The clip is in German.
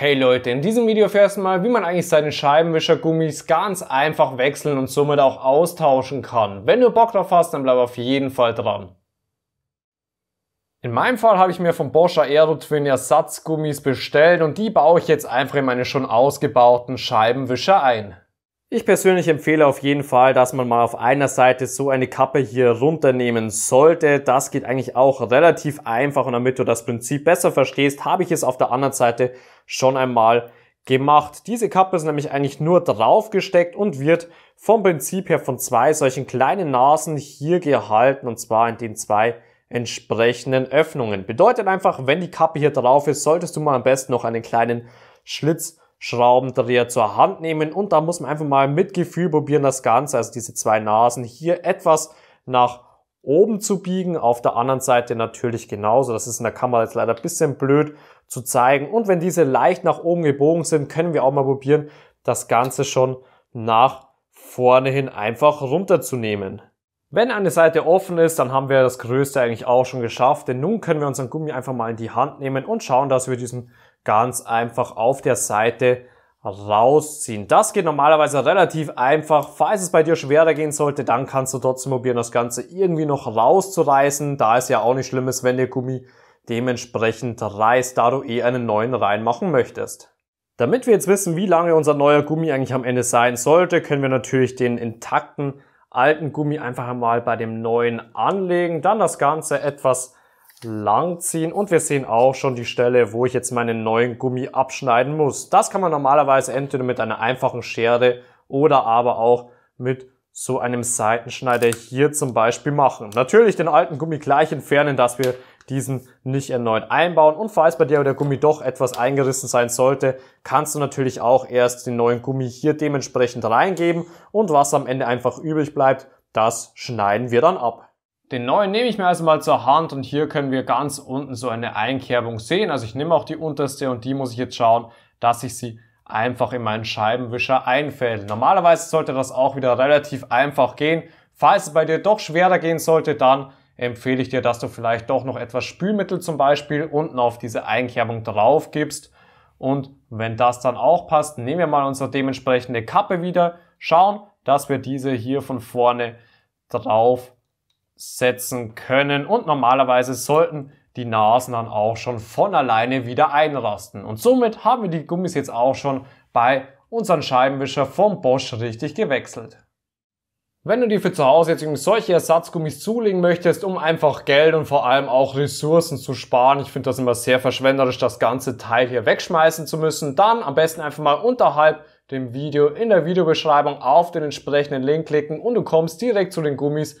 Hey Leute, in diesem Video erfährst du mal, wie man eigentlich seine Scheibenwischergummis ganz einfach wechseln und somit auch austauschen kann. Wenn du Bock drauf hast, dann bleib auf jeden Fall dran. In meinem Fall habe ich mir von Bosch Aerotwin Ersatzgummis bestellt und die baue ich jetzt einfach in meine schon ausgebauten Scheibenwischer ein. Ich persönlich empfehle auf jeden Fall, dass man mal auf einer Seite so eine Kappe hier runternehmen sollte. Das geht eigentlich auch relativ einfach und damit du das Prinzip besser verstehst, habe ich es auf der anderen Seite schon einmal gemacht. Diese Kappe ist nämlich eigentlich nur draufgesteckt und wird vom Prinzip her von zwei solchen kleinen Nasen hier gehalten und zwar in den zwei entsprechenden Öffnungen. Bedeutet einfach, wenn die Kappe hier drauf ist, solltest du mal am besten noch einen kleinen Schlitz Schraubendreher zur Hand nehmen und da muss man einfach mal mit Gefühl probieren, das Ganze, also diese zwei Nasen hier etwas nach oben zu biegen. Auf der anderen Seite natürlich genauso. Das ist in der Kamera jetzt leider ein bisschen blöd zu zeigen. Und wenn diese leicht nach oben gebogen sind, können wir auch mal probieren, das Ganze schon nach vorne hin einfach runterzunehmen. Wenn eine Seite offen ist, dann haben wir das Größte eigentlich auch schon geschafft, denn nun können wir unseren Gummi einfach mal in die Hand nehmen und schauen, dass wir diesen ganz einfach auf der Seite rausziehen. Das geht normalerweise relativ einfach. Falls es bei dir schwerer gehen sollte, dann kannst du trotzdem probieren, das Ganze irgendwie noch rauszureißen. Da ist ja auch nichts Schlimmes, wenn der Gummi dementsprechend reißt, da du eh einen neuen reinmachen möchtest. Damit wir jetzt wissen, wie lange unser neuer Gummi eigentlich am Ende sein sollte, können wir natürlich den intakten alten Gummi einfach einmal bei dem neuen anlegen, dann das Ganze etwas langziehen und wir sehen auch schon die Stelle, wo ich jetzt meinen neuen Gummi abschneiden muss. Das kann man normalerweise entweder mit einer einfachen Schere oder aber auch mit so einem Seitenschneider hier zum Beispiel machen. Natürlich den alten Gummi gleich entfernen, dass wir diesen nicht erneut einbauen. Und falls bei dir der Gummi doch etwas eingerissen sein sollte, kannst du natürlich auch erst den neuen Gummi hier dementsprechend reingeben und was am Ende einfach übrig bleibt, das schneiden wir dann ab. Den neuen nehme ich mir also mal zur Hand und hier können wir ganz unten so eine Einkerbung sehen. Also ich nehme auch die unterste und die muss ich jetzt schauen, dass ich sie einfach in meinen Scheibenwischer einfällt. Normalerweise sollte das auch wieder relativ einfach gehen. Falls es bei dir doch schwerer gehen sollte, dann empfehle ich dir, dass du vielleicht doch noch etwas Spülmittel zum Beispiel unten auf diese Einkerbung drauf gibst. Und wenn das dann auch passt, nehmen wir mal unsere dementsprechende Kappe wieder, schauen, dass wir diese hier von vorne drauf setzen können und normalerweise sollten die Nasen dann auch schon von alleine wieder einrasten. Und somit haben wir die Gummis jetzt auch schon bei unseren Scheibenwischer vom Bosch richtig gewechselt. Wenn du dir für zu Hause jetzt solche Ersatzgummis zulegen möchtest, um einfach Geld und vor allem auch Ressourcen zu sparen, ich finde das immer sehr verschwenderisch, das ganze Teil hier wegschmeißen zu müssen, dann am besten einfach mal unterhalb dem Video in der Videobeschreibung auf den entsprechenden Link klicken und du kommst direkt zu den Gummis,